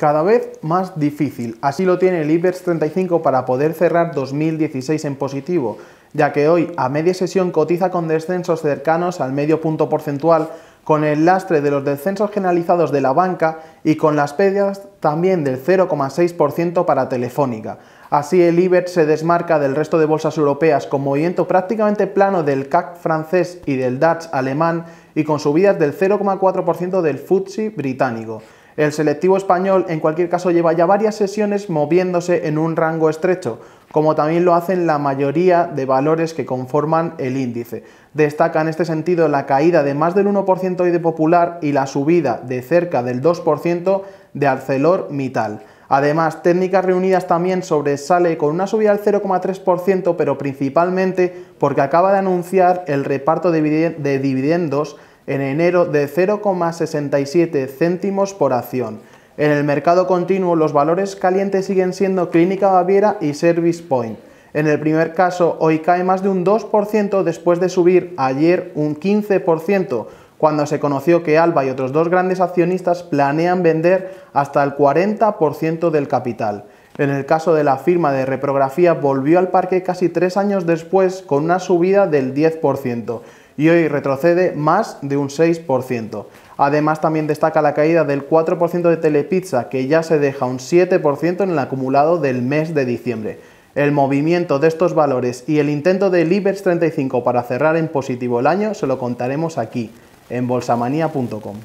cada vez más difícil. Así lo tiene el IBEX 35 para poder cerrar 2016 en positivo, ya que hoy a media sesión cotiza con descensos cercanos al medio punto porcentual, con el lastre de los descensos generalizados de la banca y con las pérdidas también del 0,6% para Telefónica. Así el IBEX se desmarca del resto de bolsas europeas con movimiento prácticamente plano del CAC francés y del DAX alemán y con subidas del 0,4% del FTSE británico. El selectivo español en cualquier caso lleva ya varias sesiones moviéndose en un rango estrecho, como también lo hacen la mayoría de valores que conforman el índice. Destaca en este sentido la caída de más del 1% hoy de Popular y la subida de cerca del 2% de ArcelorMittal. Además, técnicas reunidas también sobresale con una subida del 0,3%, pero principalmente porque acaba de anunciar el reparto de dividendos en enero de 0,67 céntimos por acción. En el mercado continuo los valores calientes siguen siendo Clínica Baviera y Service Point. En el primer caso hoy cae más de un 2% después de subir ayer un 15% cuando se conoció que Alba y otros dos grandes accionistas planean vender hasta el 40% del capital. En el caso de la firma de reprografía volvió al parque casi tres años después con una subida del 10% y hoy retrocede más de un 6%. Además también destaca la caída del 4% de Telepizza, que ya se deja un 7% en el acumulado del mes de diciembre. El movimiento de estos valores y el intento del IBEX 35 para cerrar en positivo el año se lo contaremos aquí, en bolsamanía.com.